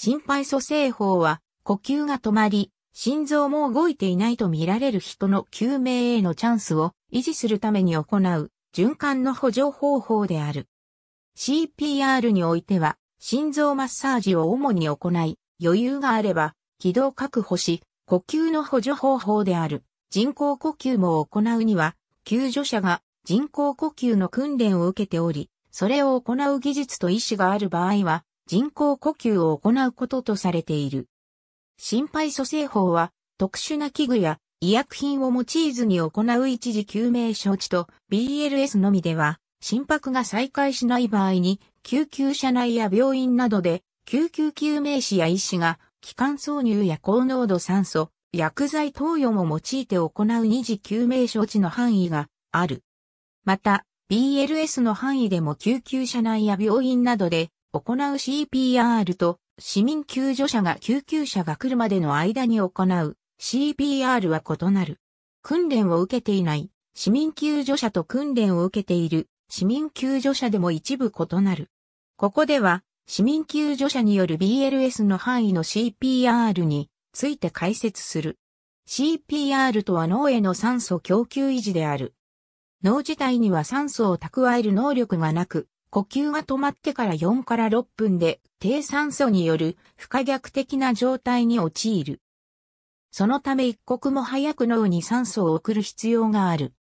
心肺蘇生法は、呼吸が止まり、心臓も動いていないと見られる人の救命へのチャンスを維持するために行う循環の補助方法である。CPR においては心臓マッサージを主に行い、余裕があれば気道確保し、呼吸の補助方法である人工呼吸も行うには、救助者が人工呼吸の訓練を受けており、それを行う技術と意思がある場合は、人工呼吸を行うこととされている。心肺蘇生法は特殊な器具や医薬品を用いずに行う一時救命処置と BLS のみでは心拍が再開しない場合に救急車内や病院などで救急救命士や医師が気管挿入や高濃度酸素、薬剤投与も用いて行う二次救命処置の範囲がある。また、BLS の範囲でも救急車内や病院などで行う CPR と市民救助者が救急車が来るまでの間に行う CPR は異なる。訓練を受けていない市民救助者と訓練を受けている市民救助者でも一部異なる。ここでは市民救助者による BLS の範囲の CPR について解説する。CPR とは脳への酸素供給維持である。脳自体には酸素を蓄える能力がなく、呼吸が止まってから4から6分で低酸素による不可逆的な状態に陥る。そのため一刻も早く脳に酸素を送る必要がある。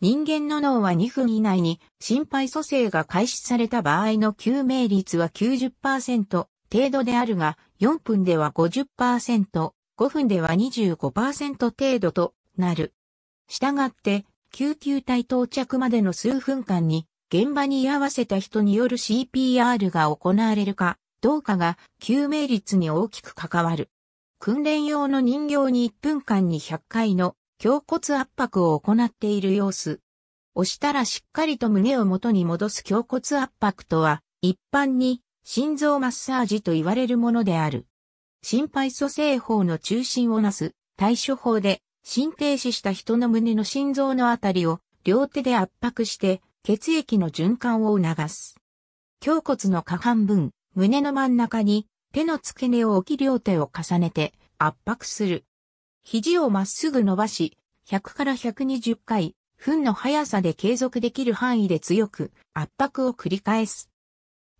人間の脳は2分以内に心肺蘇生が開始された場合の救命率は90%程度であるが、4分では50%、5分では25%程度となる。したがって、救急隊到着までの数分間に現場に居合わせた人による CPR が行われるかどうかが救命率に大きく関わる。訓練用の人形に1分間に100回の胸骨圧迫を行っている様子。押したらしっかりと胸を元に戻す胸骨圧迫とは、一般に心臓マッサージと言われるものである。心肺蘇生法の中心をなす対処法で、心停止した人の胸の心臓のあたりを両手で圧迫して血液の循環を促す。胸骨の下半分、胸の真ん中に手の付け根を置き両手を重ねて圧迫する。肘をまっすぐ伸ばし、100から120回、分の速さで継続できる範囲で強く圧迫を繰り返す。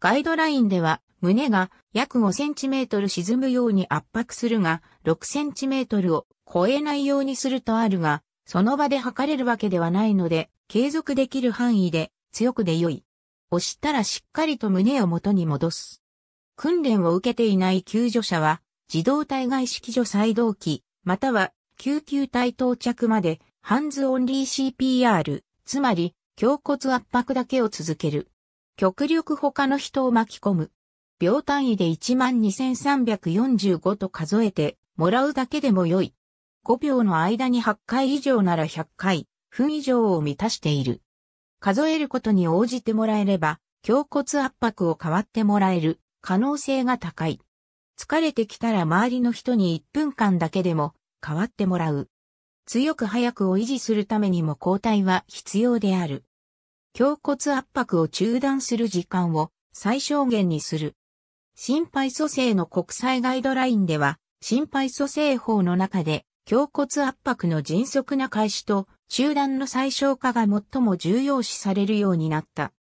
ガイドラインでは胸が約5センチメートル沈むように圧迫するが6センチメートルを超えないようにするとあるがその場で測れるわけではないので、継続できる範囲で強くで良い。押したらしっかりと胸を元に戻す。訓練を受けていない救助者は、自動体外式助再動機、または救急隊到着まで、ハンズオンリー CPR、つまり、胸骨圧迫だけを続ける。極力他の人を巻き込む。秒単位で12,345と数えてもらうだけでも良い。5秒の間に8回以上なら100回、分以上を満たしている。数えることに応じてもらえれば、胸骨圧迫を変わってもらえる可能性が高い。疲れてきたら周りの人に1分間だけでも変わってもらう。強く早くを維持するためにも交代は必要である。胸骨圧迫を中断する時間を最小限にする。心肺蘇生の国際ガイドラインでは、心肺蘇生法の中で胸骨圧迫の迅速な開始と集団の最小化が最も重要視されるようになった。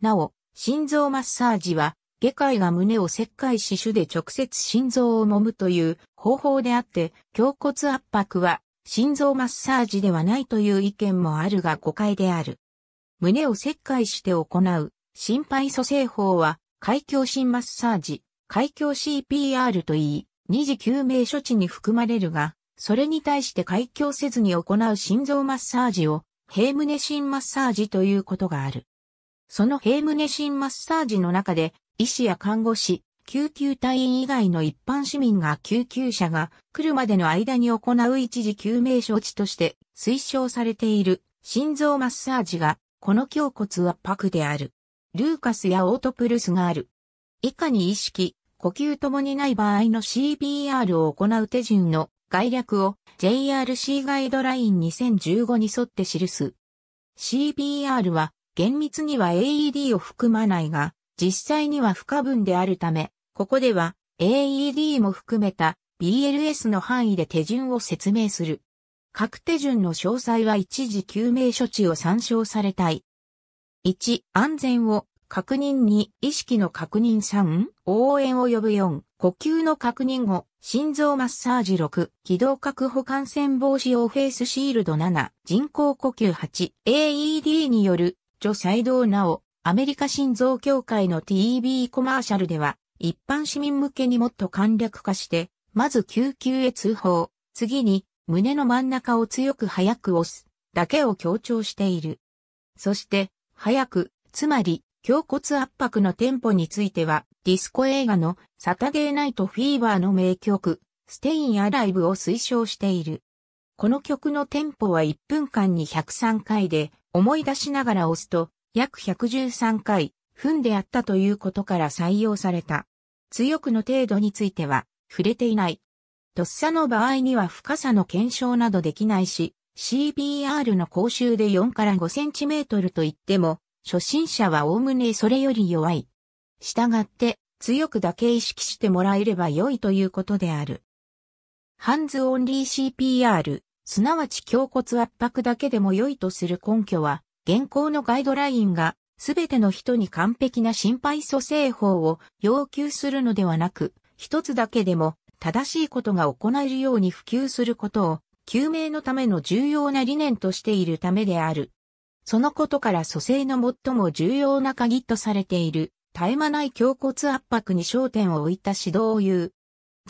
なお、心臓マッサージは、外科医が胸を切開し手で直接心臓を揉むという方法であって、胸骨圧迫は心臓マッサージではないという意見もあるが誤解である。胸を切開して行う心肺蘇生法は、開胸心マッサージ、開胸 CPR といい、二次救命処置に含まれるが、それに対して開胸せずに行う心臓マッサージを、ヘ胸ムネシンマッサージということがある。そのヘ胸ムネシンマッサージの中で、医師や看護師、救急隊員以外の一般市民が救急車が来るまでの間に行う一時救命処置として推奨されている心臓マッサージが、この胸骨はパクである。ルーカスやオートプルスがある。以下に意識、呼吸ともにない場合の CBR を行う手順の概略を JRC ガイドライン2015に沿って記す。CBR は厳密には AED を含まないが、実際には不可分であるため、ここでは AED も含めた BLS の範囲で手順を説明する。各手順の詳細は一時救命処置を参照されたい。1、安全を確認2、意識の確認3、応援を呼ぶ4、呼吸の確認後、心臓マッサージ6、気道確保感染防止用フェイスシールド7、人工呼吸8、AED による、除細動なお、アメリカ心臓協会の TB コマーシャルでは、一般市民向けにもっと簡略化して、まず救急へ通報、次に胸の真ん中を強く早く押す、だけを強調している。そして、早く、つまり、胸骨圧迫のテンポについては、ディスコ映画のサタデーナイトフィーバーの名曲、ステインアライブを推奨している。この曲のテンポは1分間に103回で、思い出しながら押すと、約113回、踏んであったということから採用された。強くの程度については、触れていない。とっさの場合には深さの検証などできないし、CBR の講習で4から5センチメートルといっても、初心者は概ねそれより弱い。したがって、強くだけ意識してもらえれば良いということである。ハンズオンリー CPR、すなわち胸骨圧迫だけでも良いとする根拠は、現行のガイドラインが、すべての人に完璧な心肺蘇生法を要求するのではなく、一つだけでも正しいことが行えるように普及することを、救命のための重要な理念としているためである。そのことから蘇生の最も重要な鍵とされている、絶え間ない胸骨圧迫に焦点を置いた指導を言う。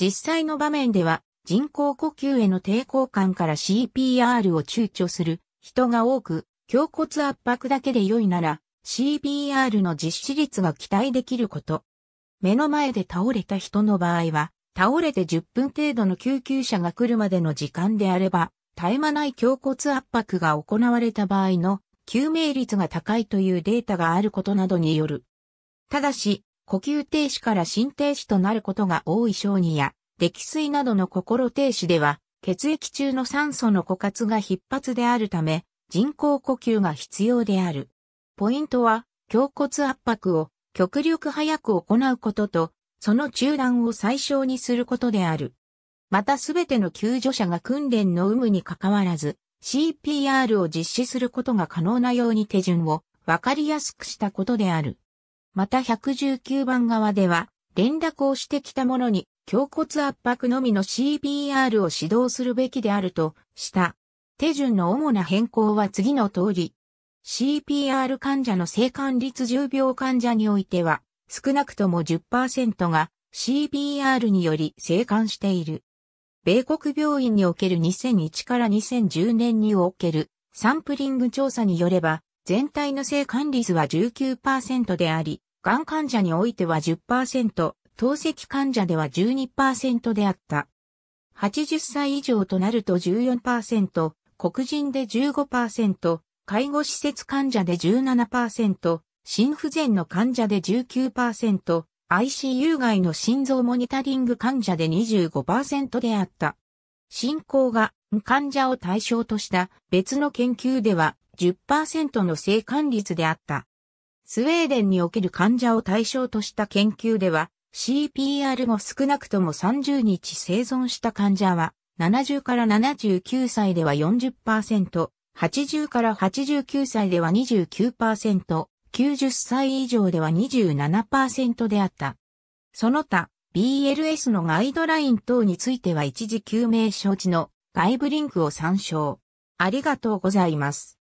実際の場面では、人工呼吸への抵抗感から CPR を躊躇する人が多く、胸骨圧迫だけで良いなら、CPR の実施率が期待できること。目の前で倒れた人の場合は、倒れて10分程度の救急車が来るまでの時間であれば、絶え間ない胸骨圧迫が行われた場合の救命率が高いというデータがあることなどによる。ただし、呼吸停止から心停止となることが多い小児や、溺水などの心停止では、血液中の酸素の枯渇が必発であるため、人工呼吸が必要である。ポイントは、胸骨圧迫を極力早く行うことと、その中断を最小にすることである。またすべての救助者が訓練の有無にかかわらず、CPR を実施することが可能なように手順をわかりやすくしたことである。また119番側では、連絡をしてきた者に、胸骨圧迫のみの CPR を指導するべきであるとした。手順の主な変更は次の通り。CPR 患者の生還率重病患者においては、少なくとも10%が CPR により生還している。米国病院における2001から2010年におけるサンプリング調査によれば、全体の生還率は19%であり、がん患者においては10%、透析患者では12%であった。80歳以上となると14%、黒人で15%、介護施設患者で17%、心不全の患者で19%、ICU 外の心臓モニタリング患者で25%であった。進行が患者を対象とした別の研究では10%の生還率であった。スウェーデンにおける患者を対象とした研究では CPR 後少なくとも30日生存した患者は70から79歳では40%、80から89歳では29%、90歳以上では27%であった。その他、BLS のガイドライン等については一時救命承知の外部リンクを参照。ありがとうございます。